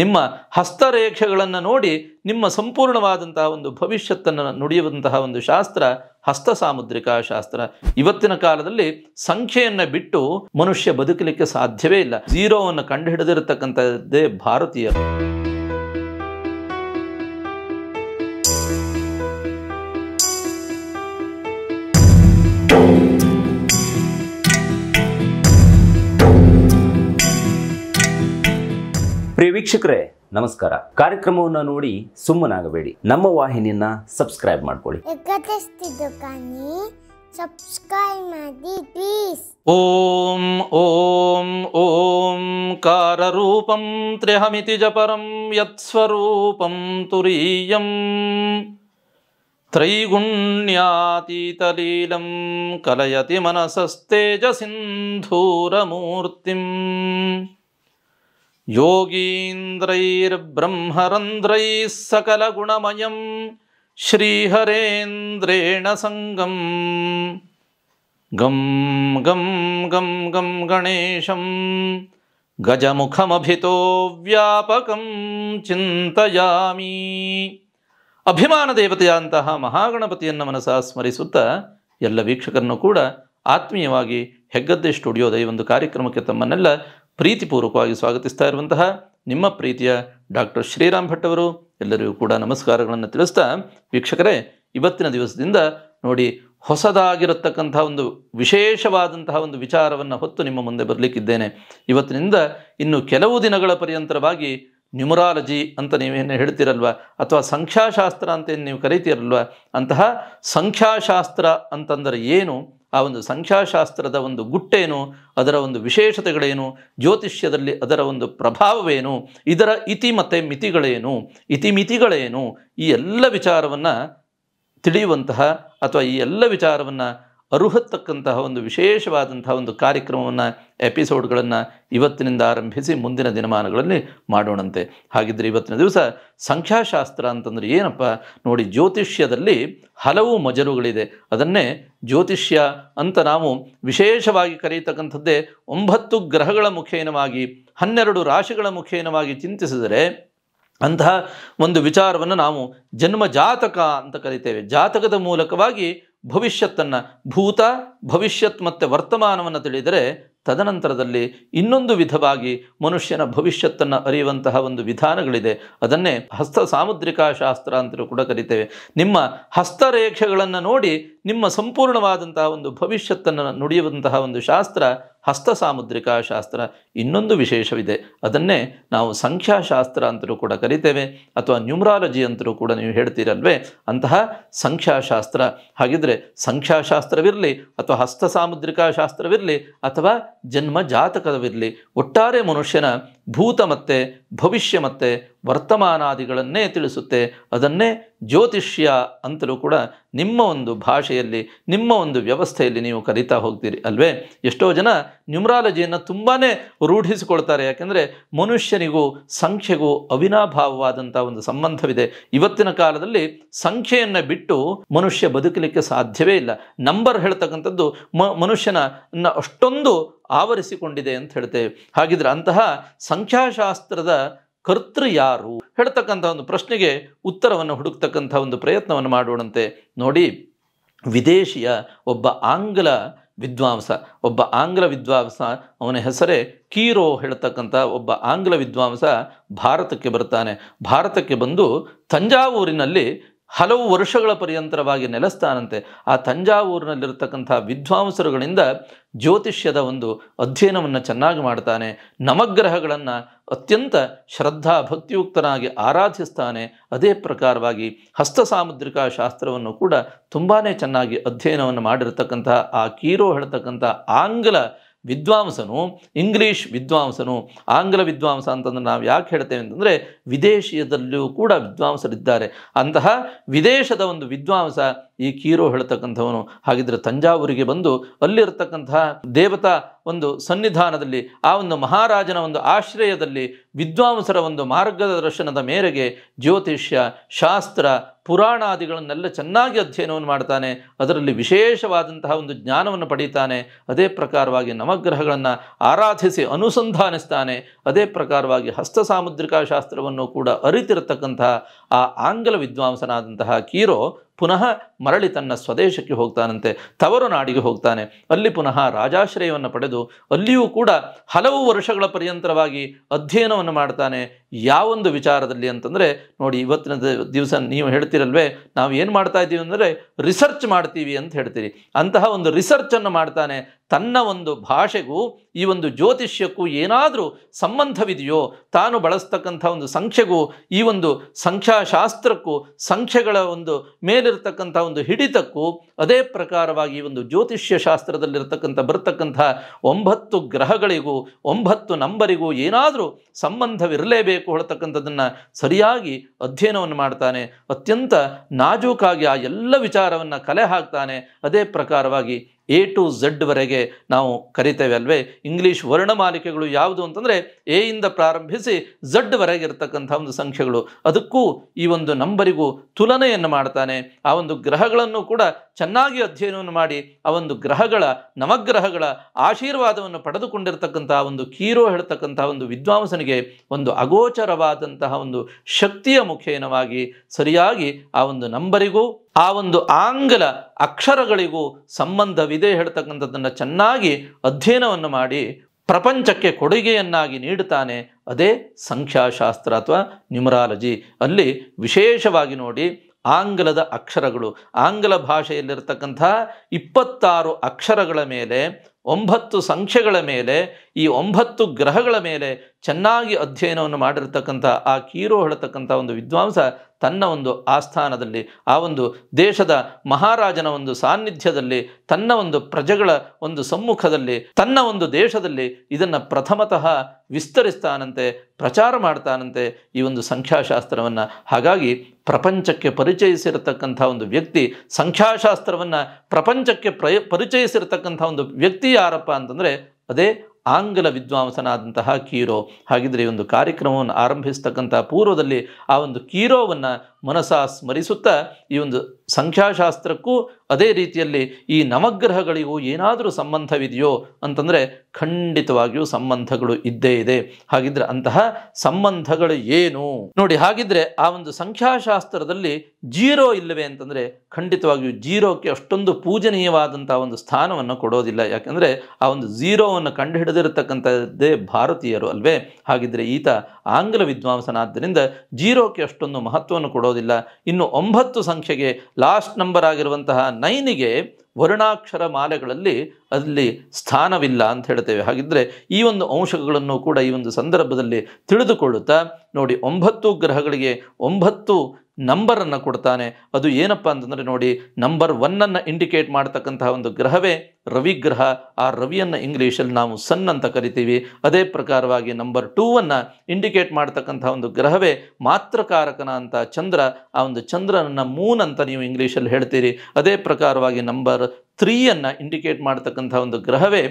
ನಿಮ್ಮ ಹಸ್ತರೇಖೆಗಳನ್ನು ನೋಡಿ ನಿಮ್ಮ ಸಂಪೂರ್ಣವಾದಂತಹ ಒಂದು ಭವಿಷ್ಯತ್ತನ್ನು ನುಡಿಯುವಂತಹ ಒಂದು ಶಾಸ್ತ್ರ ಹಸ್ತ ಸಾಮುದ್ರಿಕ ಶಾಸ್ತ್ರ ಇವತ್ತಿನ ಕಾಲದಲ್ಲಿ ಸಂಖ್ಯೆಯನ್ನು ಬಿಟ್ಟು ಮನುಷ್ಯ ಬದುಕಲಿಕ್ಕೆ ಸಾಧ್ಯವೇ ಇಲ್ಲ ಝೀರೋವನ್ನು ಕಂಡುಹಿಡಿದಿರತಕ್ಕಂಥದ್ದೇ ಭಾರತೀಯರು ಪ್ರಿಯ ವೀಕ್ಷಕರೇ ನಮಸ್ಕಾರ ಕಾರ್ಯಕ್ರಮವನ್ನು ನೋಡಿ ಸುಮ್ಮನಾಗಬೇಡಿ ನಮ್ಮ ವಾಹಿನಿಯನ್ನ ಸಬ್ಸ್ಕ್ರೈಬ್ ಮಾಡ್ಕೊಳ್ಳಿ ಸಬ್ಸ್ಕ್ರೈಬ್ ಮಾಡಿ ಪ್ಲೀಸ್ ಓಂ ಓಂ ಓಂ ಕಾರರೂಪಂ ತ್ರಿಹಮಿತಿ ಜಪರಂ ಯತ್ಸ್ವರೂಪಂ ತುರೀಯಂ ತ್ರೈಗುಣ್ಯಾತೀತಲೀಲಂ ಕಲಯತಿ ಮನಸಸ್ತೇಜಸಿಂಧೂರಮೂರ್ತಿಂ योगीन्द्रैर्ब्रह्मरन्ध्रैः ಗುಣಮಯಂ ಸಂಗಂ ಸಂಗಂ ಗಂ ಗಂ ಗಂ ಗಂ ಗಣೇಶಂ ಗಜಮುಖಮಭಿತೋ ವ್ಯಾಪಕಂ ಚಿಂತಯಾಮಿ ಅಭಿಮಾನ ದೇವತೆಯಂತಹ ಮಹಾಗಣಪತಿಯನ್ನು ಮನಸ ಸ್ಮರಿಸುತ್ತಾ ಎಲ್ಲ ವೀಕ್ಷಕರನ್ನು ಕೂಡ ಆತ್ಮೀಯವಾಗಿ ಹೆಗ್ಗದ್ದೆ ಸ್ಟುಡಿಯೋದ ಈ ಒಂದು ಕಾರ್ಯಕ್ರಮಕ್ಕೆ ತಮ್ಮನ್ನೆಲ್ಲ ಪ್ರೀತಿಪೂರ್ವಕವಾಗಿ ಸ್ವಾಗತಿಸ್ತಾ ಇರುವಂತಹ ನಿಮ್ಮ ಪ್ರೀತಿಯ ಡಾಕ್ಟರ್ ಶ್ರೀರಾಮ್ ಭಟ್ ಅವರು ಎಲ್ಲರಿಗೂ ಕೂಡ ನಮಸ್ಕಾರಗಳನ್ನು ತಿಳಿಸ್ತಾ ವೀಕ್ಷಕರೇ ಇವತ್ತಿನ ದಿವಸದಿಂದ ನೋಡಿ ಹೊಸದಾಗಿರತಕ್ಕಂಥ ಒಂದು ವಿಶೇಷವಾದಂತಹ ಒಂದು ವಿಚಾರವನ್ನು ಹೊತ್ತು ನಿಮ್ಮ ಮುಂದೆ ಬರಲಿಕ್ಕಿದ್ದೇನೆ ಇವತ್ತಿನಿಂದ ಇನ್ನು ಕೆಲವು ದಿನಗಳ ಪರ್ಯಂತರವಾಗಿ ನ್ಯೂಮರಾಲಜಿ ಅಂತ ನೀವೇನು ಹೇಳ್ತಿರಲ್ವ ಅಥವಾ ಸಂಖ್ಯಾಶಾಸ್ತ್ರ ಅಂತ ಏನು ನೀವು ಕರಿತೀರಲ್ವ ಅಂತಹ ಸಂಖ್ಯಾಶಾಸ್ತ್ರ ಅಂತಂದರೆ ಏನು ಆ ಒಂದು ಸಂಖ್ಯಾಶಾಸ್ತ್ರದ ಒಂದು ಗುಟ್ಟೇನು ಅದರ ಒಂದು ವಿಶೇಷತೆಗಳೇನು ಜ್ಯೋತಿಷ್ಯದಲ್ಲಿ ಅದರ ಒಂದು ಪ್ರಭಾವವೇನು ಇದರ ಇತಿ ಮತ್ತು ಮಿತಿಗಳೇನು ಇತಿಮಿತಿಗಳೇನು ಈ ಎಲ್ಲ ವಿಚಾರವನ್ನು ತಿಳಿಯುವಂತಹ ಅಥವಾ ಈ ಎಲ್ಲ ವಿಚಾರವನ್ನು ಅರುಹತಕ್ಕಂತಹ ಒಂದು ವಿಶೇಷವಾದಂತಹ ಒಂದು ಕಾರ್ಯಕ್ರಮವನ್ನು ಎಪಿಸೋಡ್ಗಳನ್ನು ಇವತ್ತಿನಿಂದ ಆರಂಭಿಸಿ ಮುಂದಿನ ದಿನಮಾನಗಳಲ್ಲಿ ಮಾಡೋಣಂತೆ ಹಾಗಿದ್ದರೆ ಇವತ್ತಿನ ದಿವಸ ಸಂಖ್ಯಾಶಾಸ್ತ್ರ ಅಂತಂದರೆ ಏನಪ್ಪ ನೋಡಿ ಜ್ಯೋತಿಷ್ಯದಲ್ಲಿ ಹಲವು ಮಜಲುಗಳಿದೆ ಅದನ್ನೇ ಜ್ಯೋತಿಷ್ಯ ಅಂತ ನಾವು ವಿಶೇಷವಾಗಿ ಕರೆಯತಕ್ಕಂಥದ್ದೇ ಒಂಬತ್ತು ಗ್ರಹಗಳ ಮುಖೇನವಾಗಿ ಹನ್ನೆರಡು ರಾಶಿಗಳ ಮುಖೇನವಾಗಿ ಚಿಂತಿಸಿದರೆ ಅಂತಹ ಒಂದು ವಿಚಾರವನ್ನು ನಾವು ಜನ್ಮ ಜಾತಕ ಅಂತ ಕರಿತೇವೆ ಜಾತಕದ ಮೂಲಕವಾಗಿ ಭವಿಷ್ಯತ್ತನ್ನು ಭೂತ ಭವಿಷ್ಯತ್ ಮತ್ತು ವರ್ತಮಾನವನ್ನು ತಿಳಿದರೆ ತದನಂತರದಲ್ಲಿ ಇನ್ನೊಂದು ವಿಧವಾಗಿ ಮನುಷ್ಯನ ಭವಿಷ್ಯತ್ತನ್ನು ಅರಿಯುವಂತಹ ಒಂದು ವಿಧಾನಗಳಿದೆ ಅದನ್ನೇ ಹಸ್ತ ಸಾಮುದ್ರಿಕ ಶಾಸ್ತ್ರ ಅಂತಲೂ ಕೂಡ ಕರಿತೇವೆ ನಿಮ್ಮ ಹಸ್ತರೇಖೆಗಳನ್ನು ನೋಡಿ ನಿಮ್ಮ ಸಂಪೂರ್ಣವಾದಂತಹ ಒಂದು ಭವಿಷ್ಯತ್ತನ್ನು ನುಡಿಯುವಂತಹ ಒಂದು ಶಾಸ್ತ್ರ ಹಸ್ತ ಸಾಮುದ್ರಿಕ ಶಾಸ್ತ್ರ ಇನ್ನೊಂದು ವಿಶೇಷವಿದೆ ಅದನ್ನೇ ನಾವು ಸಂಖ್ಯಾಶಾಸ್ತ್ರ ಅಂತಲೂ ಕೂಡ ಕರಿತೇವೆ ಅಥವಾ ನ್ಯೂಮ್ರಾಲಜಿ ಅಂತಲೂ ಕೂಡ ನೀವು ಹೇಳ್ತೀರಲ್ವೇ ಅಂತಹ ಸಂಖ್ಯಾಶಾಸ್ತ್ರ ಹಾಗಿದ್ರೆ ಸಂಖ್ಯಾಶಾಸ್ತ್ರವಿರಲಿ ಅಥವಾ ಹಸ್ತ ಸಾಮುದ್ರಿಕ ಶಾಸ್ತ್ರವಿರಲಿ ಅಥವಾ ಜನ್ಮ ಜಾತಕವಿರಲಿ ಒಟ್ಟಾರೆ ಮನುಷ್ಯನ ಭೂತ ಮತ್ತೆ ಭವಿಷ್ಯ ಮತ್ತೆ ವರ್ತಮಾನಾದಿಗಳನ್ನೇ ತಿಳಿಸುತ್ತೆ ಅದನ್ನೇ ಜ್ಯೋತಿಷ್ಯ ಅಂತಲೂ ಕೂಡ ನಿಮ್ಮ ಒಂದು ಭಾಷೆಯಲ್ಲಿ ನಿಮ್ಮ ಒಂದು ವ್ಯವಸ್ಥೆಯಲ್ಲಿ ನೀವು ಕರೀತಾ ಹೋಗ್ತೀರಿ ಅಲ್ವೇ ಎಷ್ಟೋ ಜನ ನ್ಯೂಮ್ರಾಲಜಿಯನ್ನು ತುಂಬಾ ರೂಢಿಸಿಕೊಳ್ತಾರೆ ಯಾಕೆಂದರೆ ಮನುಷ್ಯನಿಗೂ ಸಂಖ್ಯೆಗೂ ಅವಿನಾಭಾವವಾದಂಥ ಒಂದು ಸಂಬಂಧವಿದೆ ಇವತ್ತಿನ ಕಾಲದಲ್ಲಿ ಸಂಖ್ಯೆಯನ್ನು ಬಿಟ್ಟು ಮನುಷ್ಯ ಬದುಕಲಿಕ್ಕೆ ಸಾಧ್ಯವೇ ಇಲ್ಲ ನಂಬರ್ ಹೇಳ್ತಕ್ಕಂಥದ್ದು ಮನುಷ್ಯನ ಅಷ್ಟೊಂದು ಆವರಿಸಿಕೊಂಡಿದೆ ಅಂತ ಹೇಳ್ತೇವೆ ಹಾಗಿದ್ರೆ ಅಂತಹ ಸಂಖ್ಯಾಶಾಸ್ತ್ರದ ಕರ್ತೃ ಯಾರು ಹೇಳ್ತಕ್ಕಂಥ ಒಂದು ಪ್ರಶ್ನೆಗೆ ಉತ್ತರವನ್ನು ಹುಡುಕ್ತಕ್ಕಂಥ ಒಂದು ಪ್ರಯತ್ನವನ್ನು ಮಾಡೋಣಂತೆ ನೋಡಿ ವಿದೇಶಿಯ ಒಬ್ಬ ಆಂಗ್ಲ ವಿದ್ವಾಂಸ ಒಬ್ಬ ಆಂಗ್ಲ ವಿದ್ವಾಂಸ ಅವನ ಹೆಸರೇ ಕೀರೋ ಹೇಳ್ತಕ್ಕಂಥ ಒಬ್ಬ ಆಂಗ್ಲ ವಿದ್ವಾಂಸ ಭಾರತಕ್ಕೆ ಬರ್ತಾನೆ ಭಾರತಕ್ಕೆ ಬಂದು ತಂಜಾವೂರಿನಲ್ಲಿ ಹಲವು ವರ್ಷಗಳ ಪರ್ಯಂತರವಾಗಿ ನೆಲೆಸ್ತಾನಂತೆ ಆ ತಂಜಾವೂರಿನಲ್ಲಿರತಕ್ಕಂಥ ವಿದ್ವಾಂಸರುಗಳಿಂದ ಜ್ಯೋತಿಷ್ಯದ ಒಂದು ಅಧ್ಯಯನವನ್ನು ಚೆನ್ನಾಗಿ ಮಾಡ್ತಾನೆ ನವಗ್ರಹಗಳನ್ನು ಅತ್ಯಂತ ಶ್ರದ್ಧಾ ಭಕ್ತಿಯುಕ್ತನಾಗಿ ಆರಾಧಿಸ್ತಾನೆ ಅದೇ ಪ್ರಕಾರವಾಗಿ ಹಸ್ತ ಸಾಮುದ್ರಿಕ ಶಾಸ್ತ್ರವನ್ನು ಕೂಡ ತುಂಬಾ ಚೆನ್ನಾಗಿ ಅಧ್ಯಯನವನ್ನು ಮಾಡಿರತಕ್ಕಂತಹ ಆ ಕೀರೋ ಹೇಳ್ತಕ್ಕಂಥ ಆಂಗ್ಲ ವಿದ್ವಾಂಸನು ಇಂಗ್ಲೀಷ್ ವಿದ್ವಾಂಸನು ಆಂಗ್ಲ ವಿದ್ವಾಂಸ ಅಂತಂದ್ರೆ ನಾವು ಯಾಕೆ ಹೇಳ್ತೇವೆ ಅಂತಂದರೆ ವಿದೇಶೀಯದಲ್ಲಿಯೂ ಕೂಡ ವಿದ್ವಾಂಸರಿದ್ದಾರೆ ಅಂತಹ ವಿದೇಶದ ಒಂದು ವಿದ್ವಾಂಸ ಈ ಕೀರೋ ಹೇಳ್ತಕ್ಕಂಥವನು ಹಾಗಿದ್ರೆ ತಂಜಾವೂರಿಗೆ ಬಂದು ಅಲ್ಲಿರ್ತಕ್ಕಂತಹ ದೇವತಾ ಒಂದು ಸನ್ನಿಧಾನದಲ್ಲಿ ಆ ಒಂದು ಮಹಾರಾಜನ ಒಂದು ಆಶ್ರಯದಲ್ಲಿ ವಿದ್ವಾಂಸರ ಒಂದು ಮಾರ್ಗದರ್ಶನದ ಮೇರೆಗೆ ಜ್ಯೋತಿಷ್ಯ ಶಾಸ್ತ್ರ ಪುರಾಣಾದಿಗಳನ್ನೆಲ್ಲ ಚೆನ್ನಾಗಿ ಅಧ್ಯಯನವನ್ನು ಮಾಡ್ತಾನೆ ಅದರಲ್ಲಿ ವಿಶೇಷವಾದಂತಹ ಒಂದು ಜ್ಞಾನವನ್ನು ಪಡೀತಾನೆ ಅದೇ ಪ್ರಕಾರವಾಗಿ ನವಗ್ರಹಗಳನ್ನು ಆರಾಧಿಸಿ ಅನುಸಂಧಾನಿಸ್ತಾನೆ ಅದೇ ಪ್ರಕಾರವಾಗಿ ಹಸ್ತ ಸಾಮುದ್ರಿಕಾ ಶಾಸ್ತ್ರವನ್ನು ಕೂಡ ಅರಿತಿರತಕ್ಕಂತಹ ಆ ಆಂಗ್ಲ ವಿದ್ವಾಂಸನಾದಂತಹ ಕೀರೋ ಪುನಃ ಮರಳಿ ತನ್ನ ಸ್ವದೇಶಕ್ಕೆ ಹೋಗ್ತಾನಂತೆ ತವರು ನಾಡಿಗೆ ಹೋಗ್ತಾನೆ ಅಲ್ಲಿ ಪುನಃ ರಾಜಾಶ್ರಯವನ್ನು ಪಡೆದು ಅಲ್ಲಿಯೂ ಕೂಡ ಹಲವು ವರ್ಷಗಳ ಪರ್ಯಂತರವಾಗಿ ಅಧ್ಯಯನವನ್ನು ಮಾಡ್ತಾನೆ ಯಾವೊಂದು ವಿಚಾರದಲ್ಲಿ ಅಂತಂದರೆ ನೋಡಿ ಇವತ್ತಿನ ದಿವಸ ನೀವು ಹೇಳ್ತಿರಲ್ವೇ ನಾವು ಏನು ಮಾಡ್ತಾ ಇದ್ದೀವಿ ಅಂದರೆ ರಿಸರ್ಚ್ ಮಾಡ್ತೀವಿ ಅಂತ ಹೇಳ್ತೀರಿ ಅಂತಹ ಒಂದು ರಿಸರ್ಚನ್ನು ಮಾಡ್ತಾನೆ ತನ್ನ ಒಂದು ಭಾಷೆಗೂ ಈ ಒಂದು ಜ್ಯೋತಿಷ್ಯಕ್ಕೂ ಏನಾದರೂ ಸಂಬಂಧವಿದೆಯೋ ತಾನು ಬಳಸ್ತಕ್ಕಂಥ ಒಂದು ಸಂಖ್ಯೆಗೂ ಈ ಒಂದು ಸಂಖ್ಯಾಶಾಸ್ತ್ರಕ್ಕೂ ಸಂಖ್ಯೆಗಳ ಒಂದು ಮೇಲಿರ್ತಕ್ಕಂಥ ಒಂದು ಹಿಡಿತಕ್ಕೂ ಅದೇ ಪ್ರಕಾರವಾಗಿ ಈ ಒಂದು ಜ್ಯೋತಿಷ್ಯ ಶಾಸ್ತ್ರದಲ್ಲಿರ್ತಕ್ಕಂಥ ಬರ್ತಕ್ಕಂಥ ಒಂಬತ್ತು ಗ್ರಹಗಳಿಗೂ ಒಂಬತ್ತು ನಂಬರಿಗೂ ಏನಾದರೂ ಸಂಬಂಧವಿರಲೇಬೇಕು ಮಾಡಬೇಕು ಸರಿಯಾಗಿ ಅಧ್ಯಯನವನ್ನು ಮಾಡ್ತಾನೆ ಅತ್ಯಂತ ನಾಜೂಕಾಗಿ ಆ ಎಲ್ಲ ವಿಚಾರವನ್ನು ಕಲೆ ಹಾಕ್ತಾನೆ ಅದೇ ಪ್ರಕಾರವಾಗಿ ಎ ಟು ಝಡ್ವರೆಗೆ ನಾವು ಕರಿತೇವೆ ಅಲ್ವೇ ಇಂಗ್ಲೀಷ್ ವರ್ಣಮಾಲಿಕೆಗಳು ಯಾವುದು ಅಂತಂದರೆ ಇಂದ ಪ್ರಾರಂಭಿಸಿ ಝಡ್ವರೆಗೆ ಇರತಕ್ಕಂಥ ಒಂದು ಸಂಖ್ಯೆಗಳು ಅದಕ್ಕೂ ಈ ಒಂದು ನಂಬರಿಗೂ ತುಲನೆಯನ್ನು ಮಾಡ್ತಾನೆ ಆ ಒಂದು ಗ್ರಹಗಳನ್ನು ಕೂಡ ಚೆನ್ನಾಗಿ ಅಧ್ಯಯನವನ್ನು ಮಾಡಿ ಆ ಒಂದು ಗ್ರಹಗಳ ನವಗ್ರಹಗಳ ಆಶೀರ್ವಾದವನ್ನು ಪಡೆದುಕೊಂಡಿರತಕ್ಕಂತಹ ಒಂದು ಕೀರೋ ಹೇಳ್ತಕ್ಕಂಥ ಒಂದು ವಿದ್ವಾಂಸನಿಗೆ ಒಂದು ಅಗೋಚರವಾದಂತಹ ಒಂದು ಶಕ್ತಿಯ ಮುಖೇನವಾಗಿ ಸರಿಯಾಗಿ ಆ ಒಂದು ನಂಬರಿಗೂ ಆ ಒಂದು ಆಂಗ್ಲ ಅಕ್ಷರಗಳಿಗೂ ಸಂಬಂಧವಿದೆ ಹೇಳ್ತಕ್ಕಂಥದ್ದನ್ನು ಚೆನ್ನಾಗಿ ಅಧ್ಯಯನವನ್ನು ಮಾಡಿ ಪ್ರಪಂಚಕ್ಕೆ ಕೊಡುಗೆಯನ್ನಾಗಿ ನೀಡುತ್ತಾನೆ ಅದೇ ಸಂಖ್ಯಾಶಾಸ್ತ್ರ ಅಥವಾ ನ್ಯೂಮರಾಲಜಿ ಅಲ್ಲಿ ವಿಶೇಷವಾಗಿ ನೋಡಿ ಆಂಗ್ಲದ ಅಕ್ಷರಗಳು ಆಂಗ್ಲ ಭಾಷೆಯಲ್ಲಿರತಕ್ಕಂಥ ಇಪ್ಪತ್ತಾರು ಅಕ್ಷರಗಳ ಮೇಲೆ ಒಂಬತ್ತು ಸಂಖ್ಯೆಗಳ ಮೇಲೆ ಈ ಒಂಬತ್ತು ಗ್ರಹಗಳ ಮೇಲೆ ಚೆನ್ನಾಗಿ ಅಧ್ಯಯನವನ್ನು ಮಾಡಿರ್ತಕ್ಕಂಥ ಆ ಕೀರು ಹೊಡತಕ್ಕಂಥ ಒಂದು ವಿದ್ವಾಂಸ ತನ್ನ ಒಂದು ಆಸ್ಥಾನದಲ್ಲಿ ಆ ಒಂದು ದೇಶದ ಮಹಾರಾಜನ ಒಂದು ಸಾನ್ನಿಧ್ಯದಲ್ಲಿ ತನ್ನ ಒಂದು ಪ್ರಜೆಗಳ ಒಂದು ಸಮ್ಮುಖದಲ್ಲಿ ತನ್ನ ಒಂದು ದೇಶದಲ್ಲಿ ಇದನ್ನು ಪ್ರಥಮತಃ ವಿಸ್ತರಿಸ್ತಾನಂತೆ ಪ್ರಚಾರ ಮಾಡ್ತಾನಂತೆ ಈ ಒಂದು ಸಂಖ್ಯಾಶಾಸ್ತ್ರವನ್ನು ಹಾಗಾಗಿ ಪ್ರಪಂಚಕ್ಕೆ ಪರಿಚಯಿಸಿರತಕ್ಕಂಥ ಒಂದು ವ್ಯಕ್ತಿ ಸಂಖ್ಯಾಶಾಸ್ತ್ರವನ್ನು ಪ್ರಪಂಚಕ್ಕೆ ಪ್ರಯ ಪರಿಚಯಿಸಿರತಕ್ಕಂಥ ಒಂದು ವ್ಯಕ್ತಿ ಯಾರಪ್ಪ ಅಂತಂದರೆ ಅದೇ ಆಂಗ್ಲ ವಿದ್ವಾಂಸನಾದಂತಹ ಕೀರೋ ಹಾಗಿದ್ರೆ ಈ ಒಂದು ಕಾರ್ಯಕ್ರಮವನ್ನು ಆರಂಭಿಸ್ತಕ್ಕಂಥ ಪೂರ್ವದಲ್ಲಿ ಆ ಒಂದು ಕೀರೋವನ್ನು ಮನಸಾ ಸ್ಮರಿಸುತ್ತಾ ಈ ಒಂದು ಸಂಖ್ಯಾಶಾಸ್ತ್ರಕ್ಕೂ ಅದೇ ರೀತಿಯಲ್ಲಿ ಈ ನವಗ್ರಹಗಳಿಗೂ ಏನಾದರೂ ಸಂಬಂಧವಿದೆಯೋ ಅಂತಂದರೆ ಖಂಡಿತವಾಗಿಯೂ ಸಂಬಂಧಗಳು ಇದ್ದೇ ಇದೆ ಹಾಗಿದ್ರೆ ಅಂತಹ ಸಂಬಂಧಗಳು ಏನು ನೋಡಿ ಹಾಗಿದ್ರೆ ಆ ಒಂದು ಸಂಖ್ಯಾಶಾಸ್ತ್ರದಲ್ಲಿ ಜೀರೋ ಇಲ್ಲವೇ ಅಂತಂದರೆ ಖಂಡಿತವಾಗಿಯೂ ಜೀರೋಕ್ಕೆ ಅಷ್ಟೊಂದು ಪೂಜನೀಯವಾದಂಥ ಒಂದು ಸ್ಥಾನವನ್ನು ಕೊಡೋದಿಲ್ಲ ಯಾಕಂದ್ರೆ ಆ ಒಂದು ಜೀರೋವನ್ನು ಕಂಡುಹಿಡಿದಿರತಕ್ಕಂಥದ್ದೇ ಭಾರತೀಯರು ಅಲ್ವೇ ಹಾಗಿದ್ರೆ ಈತ ಆಂಗ್ಲ ವಿದ್ವಾಂಸನಾದ್ದರಿಂದ ಜೀರೋಕ್ಕೆ ಅಷ್ಟೊಂದು ಮಹತ್ವವನ್ನು ಕೊಡೋದಿಲ್ಲ ಇನ್ನು ಒಂಬತ್ತು ಸಂಖ್ಯೆಗೆ ಲಾಸ್ಟ್ ನಂಬರ್ ಆಗಿರುವಂತಹ ನೈನಿಗೆ ವರ್ಣಾಕ್ಷರ ಮಾಲೆಗಳಲ್ಲಿ ಅಲ್ಲಿ ಸ್ಥಾನವಿಲ್ಲ ಅಂತ ಹೇಳ್ತೇವೆ ಹಾಗಿದ್ದರೆ ಈ ಒಂದು ಅಂಶಗಳನ್ನು ಕೂಡ ಈ ಒಂದು ಸಂದರ್ಭದಲ್ಲಿ ತಿಳಿದುಕೊಳ್ಳುತ್ತಾ ನೋಡಿ ಒಂಬತ್ತು ಗ್ರಹಗಳಿಗೆ ಒಂಬತ್ತು ನಂಬರನ್ನು ಕೊಡ್ತಾನೆ ಅದು ಏನಪ್ಪ ಅಂತಂದರೆ ನೋಡಿ ನಂಬರ್ ಒನ್ನನ್ನು ಇಂಡಿಕೇಟ್ ಮಾಡ್ತಕ್ಕಂತಹ ಒಂದು ಗ್ರಹವೇ ರವಿ ಗ್ರಹ ಆ ರವಿಯನ್ನು ಇಂಗ್ಲೀಷಲ್ಲಿ ನಾವು ಸನ್ ಅಂತ ಕರಿತೀವಿ ಅದೇ ಪ್ರಕಾರವಾಗಿ ನಂಬರ್ ಟೂವನ್ನು ಇಂಡಿಕೇಟ್ ಮಾಡ್ತಕ್ಕಂಥ ಒಂದು ಗ್ರಹವೇ ಮಾತ್ರಕಾರಕನ ಅಂತ ಚಂದ್ರ ಆ ಒಂದು ಚಂದ್ರನನ್ನು ಮೂನ್ ಅಂತ ನೀವು ಇಂಗ್ಲೀಷಲ್ಲಿ ಹೇಳ್ತೀರಿ ಅದೇ ಪ್ರಕಾರವಾಗಿ ನಂಬರ್ ತ್ರೀಯನ್ನು ಇಂಡಿಕೇಟ್ ಮಾಡ್ತಕ್ಕಂಥ ಒಂದು ಗ್ರಹವೇ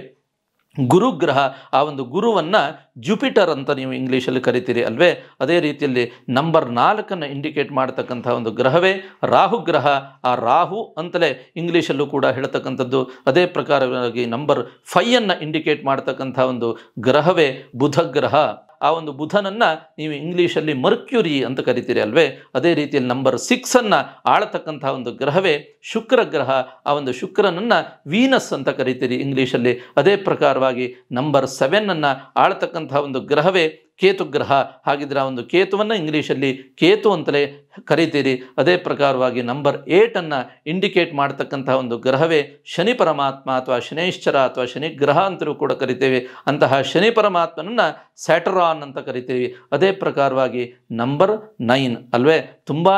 ಗುರುಗ್ರಹ ಆ ಒಂದು ಗುರುವನ್ನು ಜುಪಿಟರ್ ಅಂತ ನೀವು ಇಂಗ್ಲೀಷಲ್ಲಿ ಕರಿತೀರಿ ಅಲ್ವೇ ಅದೇ ರೀತಿಯಲ್ಲಿ ನಂಬರ್ ನಾಲ್ಕನ್ನು ಇಂಡಿಕೇಟ್ ಮಾಡ್ತಕ್ಕಂಥ ಒಂದು ಗ್ರಹವೇ ರಾಹು ಗ್ರಹ ಆ ರಾಹು ಅಂತಲೇ ಇಂಗ್ಲೀಷಲ್ಲೂ ಕೂಡ ಹೇಳ್ತಕ್ಕಂಥದ್ದು ಅದೇ ಪ್ರಕಾರವಾಗಿ ನಂಬರ್ ಫೈಯನ್ನು ಇಂಡಿಕೇಟ್ ಮಾಡ್ತಕ್ಕಂಥ ಒಂದು ಗ್ರಹವೇ ಬುಧ ಗ್ರಹ ಆ ಒಂದು ಬುಧನನ್ನು ನೀವು ಇಂಗ್ಲೀಷಲ್ಲಿ ಮರ್ಕ್ಯುರಿ ಅಂತ ಕರಿತೀರಿ ಅಲ್ವೇ ಅದೇ ರೀತಿಯಲ್ಲಿ ನಂಬರ್ ಸಿಕ್ಸನ್ನು ಆಳತಕ್ಕಂಥ ಒಂದು ಗ್ರಹವೇ ಶುಕ್ರ ಗ್ರಹ ಆ ಒಂದು ಶುಕ್ರನನ್ನು ವೀನಸ್ ಅಂತ ಕರಿತೀರಿ ಇಂಗ್ಲೀಷಲ್ಲಿ ಅದೇ ಪ್ರಕಾರವಾಗಿ ನಂಬರ್ ಸೆವೆನ್ನನ್ನು ಆಳತಕ್ಕಂಥ ಒಂದು ಗ್ರಹವೇ ಕೇತುಗ್ರಹ ಹಾಗಿದ್ರೆ ಆ ಒಂದು ಕೇತುವನ್ನು ಇಂಗ್ಲೀಷಲ್ಲಿ ಕೇತು ಅಂತಲೇ ಕರಿತೀರಿ ಅದೇ ಪ್ರಕಾರವಾಗಿ ನಂಬರ್ ಏಟನ್ನು ಇಂಡಿಕೇಟ್ ಮಾಡ್ತಕ್ಕಂತಹ ಒಂದು ಗ್ರಹವೇ ಶನಿ ಪರಮಾತ್ಮ ಅಥವಾ ಶನೇಶ್ಚರ ಅಥವಾ ಶನಿ ಗ್ರಹ ಅಂತಲೂ ಕೂಡ ಕರಿತೇವೆ ಅಂತಹ ಶನಿ ಪರಮಾತ್ಮನನ್ನು ಸ್ಯಾಟರಾನ್ ಅಂತ ಕರಿತೀವಿ ಅದೇ ಪ್ರಕಾರವಾಗಿ ನಂಬರ್ ನೈನ್ ಅಲ್ವೇ ತುಂಬಾ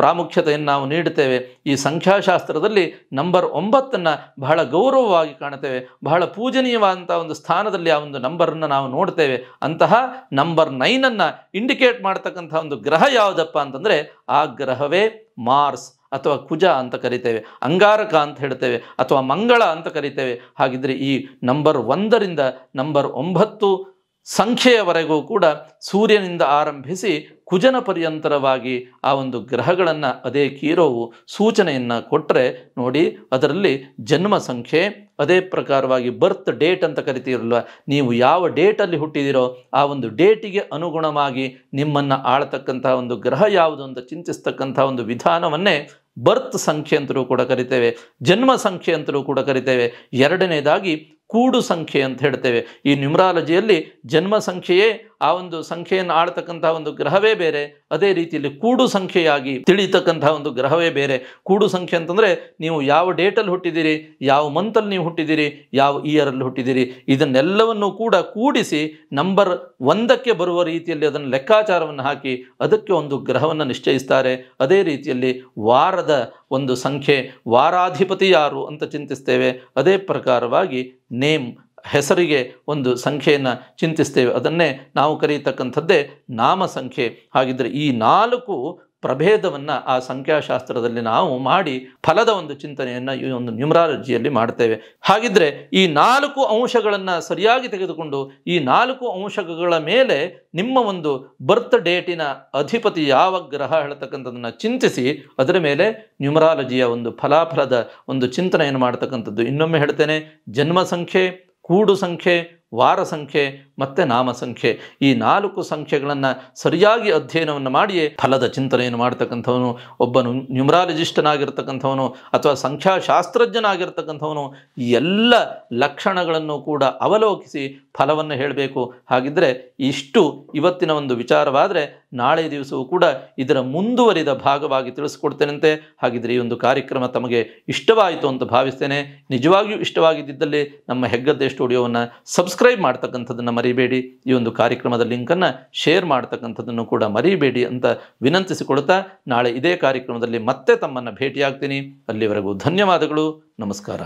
ಪ್ರಾಮುಖ್ಯತೆಯನ್ನು ನಾವು ನೀಡುತ್ತೇವೆ ಈ ಸಂಖ್ಯಾಶಾಸ್ತ್ರದಲ್ಲಿ ನಂಬರ್ ಒಂಬತ್ತನ್ನು ಬಹಳ ಗೌರವವಾಗಿ ಕಾಣುತ್ತೇವೆ ಬಹಳ ಪೂಜನೀಯವಾದಂಥ ಒಂದು ಸ್ಥಾನದಲ್ಲಿ ಆ ಒಂದು ನಂಬರನ್ನು ನಾವು ನೋಡ್ತೇವೆ ಅಂತಹ ನಂಬರ್ ನೈನನ್ನು ಇಂಡಿಕೇಟ್ ಮಾಡ್ತಕ್ಕಂಥ ಒಂದು ಗ್ರಹ ಯಾವುದಪ್ಪ ಅಂತಂದರೆ ಆ ಗ್ರಹವೇ ಮಾರ್ಸ್ ಅಥವಾ ಕುಜ ಅಂತ ಕರಿತೇವೆ ಅಂಗಾರಕ ಅಂತ ಹೇಳ್ತೇವೆ ಅಥವಾ ಮಂಗಳ ಅಂತ ಕರಿತೇವೆ ಹಾಗಿದ್ರೆ ಈ ನಂಬರ್ ಒಂದರಿಂದ ನಂಬರ್ ಒಂಬತ್ತು ಸಂಖ್ಯೆಯವರೆಗೂ ಕೂಡ ಸೂರ್ಯನಿಂದ ಆರಂಭಿಸಿ ಕುಜನ ಪರ್ಯಂತರವಾಗಿ ಆ ಒಂದು ಗ್ರಹಗಳನ್ನು ಅದೇ ಕೀರೋವು ಸೂಚನೆಯನ್ನು ಕೊಟ್ಟರೆ ನೋಡಿ ಅದರಲ್ಲಿ ಜನ್ಮ ಸಂಖ್ಯೆ ಅದೇ ಪ್ರಕಾರವಾಗಿ ಬರ್ತ್ ಡೇಟ್ ಅಂತ ಕರಿತೀರಲ್ವ ನೀವು ಯಾವ ಡೇಟಲ್ಲಿ ಹುಟ್ಟಿದಿರೋ ಆ ಒಂದು ಡೇಟಿಗೆ ಅನುಗುಣವಾಗಿ ನಿಮ್ಮನ್ನು ಆಳ್ತಕ್ಕಂತಹ ಒಂದು ಗ್ರಹ ಯಾವುದು ಅಂತ ಚಿಂತಿಸ್ತಕ್ಕಂಥ ಒಂದು ವಿಧಾನವನ್ನೇ ಬರ್ತ್ ಸಂಖ್ಯೆ ಅಂತಲೂ ಕೂಡ ಕರಿತೇವೆ ಜನ್ಮ ಸಂಖ್ಯೆ ಅಂತಲೂ ಕೂಡ ಕರಿತೇವೆ ಎರಡನೇದಾಗಿ ಕೂಡು ಸಂಖ್ಯೆ ಅಂತ ಹೇಳ್ತೇವೆ ಈ ನ್ಯೂಮ್ರಾಲಜಿಯಲ್ಲಿ ಜನ್ಮ ಸಂಖ್ಯೆಯೇ ಆ ಒಂದು ಸಂಖ್ಯೆಯನ್ನು ಆಳ್ತಕ್ಕಂತಹ ಒಂದು ಗ್ರಹವೇ ಬೇರೆ ಅದೇ ರೀತಿಯಲ್ಲಿ ಕೂಡು ಸಂಖ್ಯೆಯಾಗಿ ತಿಳಿತಕ್ಕಂತಹ ಒಂದು ಗ್ರಹವೇ ಬೇರೆ ಕೂಡು ಸಂಖ್ಯೆ ಅಂತಂದರೆ ನೀವು ಯಾವ ಡೇಟಲ್ಲಿ ಹುಟ್ಟಿದ್ದೀರಿ ಯಾವ ಮಂತಲ್ಲಿ ನೀವು ಹುಟ್ಟಿದ್ದೀರಿ ಯಾವ ಇಯರಲ್ಲಿ ಹುಟ್ಟಿದ್ದೀರಿ ಇದನ್ನೆಲ್ಲವನ್ನು ಕೂಡ ಕೂಡಿಸಿ ನಂಬರ್ ಒಂದಕ್ಕೆ ಬರುವ ರೀತಿಯಲ್ಲಿ ಅದನ್ನು ಲೆಕ್ಕಾಚಾರವನ್ನು ಹಾಕಿ ಅದಕ್ಕೆ ಒಂದು ಗ್ರಹವನ್ನು ನಿಶ್ಚಯಿಸ್ತಾರೆ ಅದೇ ರೀತಿಯಲ್ಲಿ ವಾರದ ಒಂದು ಸಂಖ್ಯೆ ವಾರಾಧಿಪತಿ ಯಾರು ಅಂತ ಚಿಂತಿಸ್ತೇವೆ ಅದೇ ಪ್ರಕಾರವಾಗಿ ನೇಮ್ ಹೆಸರಿಗೆ ಒಂದು ಸಂಖ್ಯೆಯನ್ನು ಚಿಂತಿಸ್ತೇವೆ ಅದನ್ನೇ ನಾವು ಕರೀತಕ್ಕಂಥದ್ದೇ ನಾಮ ಸಂಖ್ಯೆ ಹಾಗಿದ್ದರೆ ಈ ನಾಲ್ಕು ಪ್ರಭೇದವನ್ನು ಆ ಸಂಖ್ಯಾಶಾಸ್ತ್ರದಲ್ಲಿ ನಾವು ಮಾಡಿ ಫಲದ ಒಂದು ಚಿಂತನೆಯನ್ನು ಈ ಒಂದು ನ್ಯೂಮರಾಲಜಿಯಲ್ಲಿ ಮಾಡ್ತೇವೆ ಹಾಗಿದ್ದರೆ ಈ ನಾಲ್ಕು ಅಂಶಗಳನ್ನು ಸರಿಯಾಗಿ ತೆಗೆದುಕೊಂಡು ಈ ನಾಲ್ಕು ಅಂಶಗಳ ಮೇಲೆ ನಿಮ್ಮ ಒಂದು ಬರ್ತ್ ಡೇಟಿನ ಅಧಿಪತಿ ಯಾವ ಗ್ರಹ ಹೇಳ್ತಕ್ಕಂಥದ್ದನ್ನು ಚಿಂತಿಸಿ ಅದರ ಮೇಲೆ ನ್ಯೂಮರಾಲಜಿಯ ಒಂದು ಫಲಾಫಲದ ಒಂದು ಚಿಂತನೆಯನ್ನು ಮಾಡ್ತಕ್ಕಂಥದ್ದು ಇನ್ನೊಮ್ಮೆ ಹೇಳ್ತೇನೆ ಜನ್ಮ ಸಂಖ್ಯೆ ಕೂಡು ಸಂಖ್ಯೆ ವಾರ ಸಂಖ್ಯೆ ಮತ್ತು ನಾಮ ಸಂಖ್ಯೆ ಈ ನಾಲ್ಕು ಸಂಖ್ಯೆಗಳನ್ನು ಸರಿಯಾಗಿ ಅಧ್ಯಯನವನ್ನು ಮಾಡಿಯೇ ಫಲದ ಚಿಂತನೆಯನ್ನು ಮಾಡ್ತಕ್ಕಂಥವನು ಒಬ್ಬನು ನ್ಯೂಮ್ರಾಲಜಿಸ್ಟನಾಗಿರ್ತಕ್ಕಂಥವನು ಅಥವಾ ಸಂಖ್ಯಾಶಾಸ್ತ್ರಜ್ಞನಾಗಿರ್ತಕ್ಕಂಥವನು ಎಲ್ಲ ಲಕ್ಷಣಗಳನ್ನು ಕೂಡ ಅವಲೋಕಿಸಿ ಫಲವನ್ನು ಹೇಳಬೇಕು ಹಾಗಿದ್ದರೆ ಇಷ್ಟು ಇವತ್ತಿನ ಒಂದು ವಿಚಾರವಾದರೆ ನಾಳೆ ದಿವಸವೂ ಕೂಡ ಇದರ ಮುಂದುವರಿದ ಭಾಗವಾಗಿ ತಿಳಿಸ್ಕೊಡ್ತೇನೆಂತೆ ಹಾಗಿದ್ರೆ ಈ ಒಂದು ಕಾರ್ಯಕ್ರಮ ತಮಗೆ ಇಷ್ಟವಾಯಿತು ಅಂತ ಭಾವಿಸ್ತೇನೆ ನಿಜವಾಗಿಯೂ ಇಷ್ಟವಾಗಿದ್ದಲ್ಲಿ ನಮ್ಮ ಹೆಗ್ಗದ್ದೆ ಸ್ಟುಡಿಯೋವನ್ನು ಸಬ್ಸ್ಕ್ರೈಬ್ ಮಾಡ್ತಕ್ಕಂಥದ್ದನ್ನು ಮರಿಬೇಡಿ ಈ ಒಂದು ಕಾರ್ಯಕ್ರಮದ ಲಿಂಕನ್ನು ಶೇರ್ ಮಾಡ್ತಕ್ಕಂಥದ್ದನ್ನು ಕೂಡ ಮರಿಬೇಡಿ ಅಂತ ವಿನಂತಿಸಿಕೊಳ್ತಾ ನಾಳೆ ಇದೇ ಕಾರ್ಯಕ್ರಮದಲ್ಲಿ ಮತ್ತೆ ತಮ್ಮನ್ನು ಭೇಟಿಯಾಗ್ತೀನಿ ಅಲ್ಲಿವರೆಗೂ ಧನ್ಯವಾದಗಳು ನಮಸ್ಕಾರ